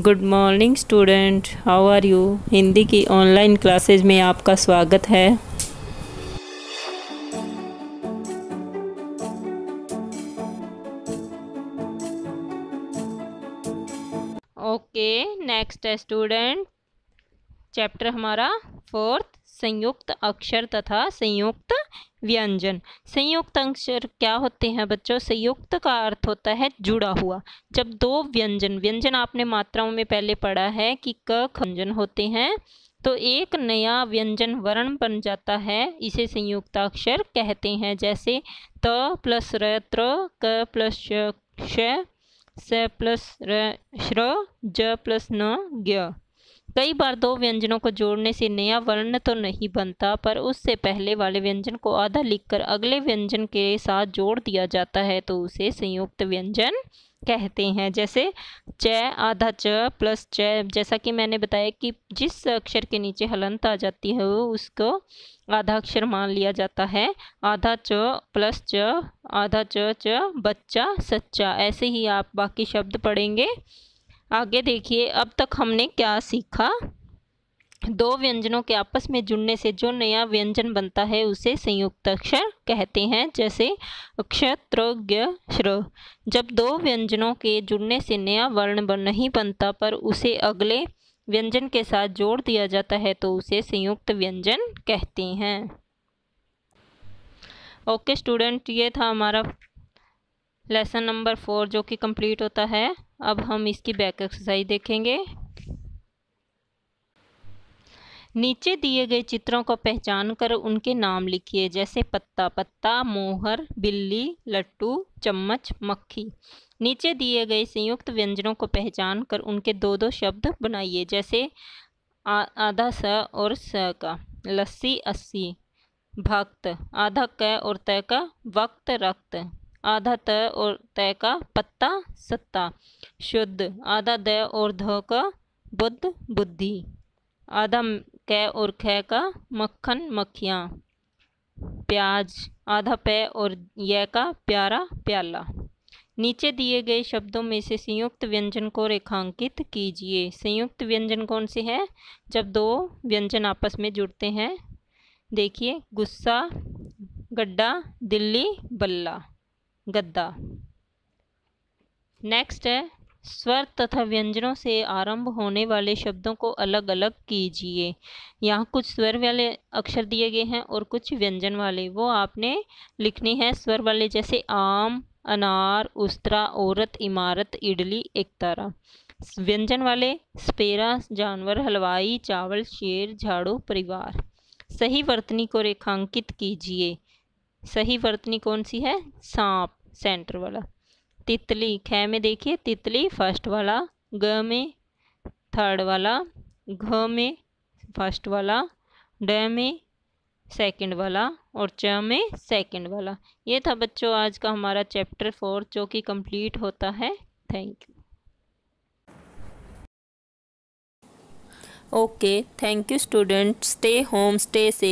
good morning student how are you Hindi की online classes में आपका स्वागत है ओके नेक्स्ट स्टूडेंट चैप्टर हमारा फोर्थ संयुक्त अक्षर तथा संयुक्त व्यंजन संयुक्त अक्षर क्या होते हैं बच्चों संयुक्त का अर्थ होता है जुड़ा हुआ जब दो व्यंजन व्यंजन आपने मात्राओं में पहले पढ़ा है कि क खंजन होते हैं तो एक नया व्यंजन वर्ण बन जाता है इसे संयुक्त अक्षर कहते हैं जैसे त प्लस र त्र क प्लस श प्लस र श्र ज प्लस न ज्ञ कई बार दो व्यंजनों को जोड़ने से नया वर्ण तो नहीं बनता पर उससे पहले वाले व्यंजन को आधा लिखकर अगले व्यंजन के साथ जोड़ दिया जाता है तो उसे संयुक्त व्यंजन कहते हैं जैसे च आधा च प्लस च जैसा कि मैंने बताया कि जिस अक्षर के नीचे हलंत आ जाती है वो उसको आधा अक्षर मान लिया जाता है आधा च प्लस च आधा च च बच्चा सच्चा ऐसे ही आप बाकी शब्द पढ़ेंगे आगे देखिए अब तक हमने क्या सीखा दो व्यंजनों के आपस में जुड़ने से जो नया व्यंजन बनता है उसे संयुक्त अक्षर कहते हैं जैसे अक्षत्र श्र जब दो व्यंजनों के जुड़ने से नया वर्ण बन नहीं बनता पर उसे अगले व्यंजन के साथ जोड़ दिया जाता है तो उसे संयुक्त व्यंजन कहते हैं ओके स्टूडेंट ये था हमारा लेसन नंबर फोर जो कि कंप्लीट होता है अब हम इसकी बैक एक्सरसाइज देखेंगे नीचे दिए गए चित्रों को पहचान कर उनके नाम लिखिए जैसे पत्ता पत्ता मोहर बिल्ली लट्टू चम्मच मक्खी नीचे दिए गए संयुक्त व्यंजनों को पहचान कर उनके दो दो शब्द बनाइए जैसे आ, आधा स और स का लस्सी अस्सी भक्त आधा क और त का वक्त रक्त आधा त और तय का पत्ता सत्ता शुद्ध आधा द और ध का बुद्ध बुद्धि आधा कै और ख का मक्खन मक्खियाँ प्याज आधा प और य का प्यारा प्याला नीचे दिए गए शब्दों में से संयुक्त व्यंजन को रेखांकित कीजिए संयुक्त व्यंजन कौन से हैं जब दो व्यंजन आपस में जुड़ते हैं देखिए गुस्सा गड्ढा दिल्ली बल्ला गद्दा नेक्स्ट है स्वर तथा व्यंजनों से आरंभ होने वाले शब्दों को अलग अलग कीजिए यहाँ कुछ स्वर वाले अक्षर दिए गए हैं और कुछ व्यंजन वाले वो आपने लिखने हैं स्वर वाले जैसे आम अनार उस्तरा औरत इमारत इडली एकतारा व्यंजन वाले स्पेरा जानवर हलवाई चावल शेर झाड़ू परिवार सही वर्तनी को रेखांकित कीजिए सही वर्तनी कौन सी है सांप सेंटर वाला तितली ख में देखिए तितली फर्स्ट वाला ग में थर्ड वाला घ में फर्स्ट वाला ड में सेकंड वाला और च में सेकंड वाला ये था बच्चों आज का हमारा चैप्टर फोर जो कि कंप्लीट होता है thank you okay thank you student stay home stay safe